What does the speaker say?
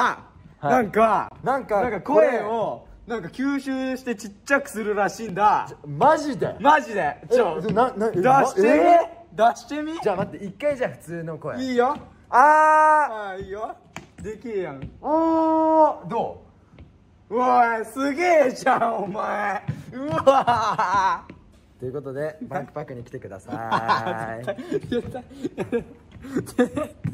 あ、なんかなんかなんか声をなんか吸収してちっちゃくするらしいんだマジでマジでちょなな出してみ、えー、出してみじゃあ待って一回じゃあ普通の声いいよあーあいいよできるやんおおどうおいすげえじゃんお前うわということでバックパックに来てください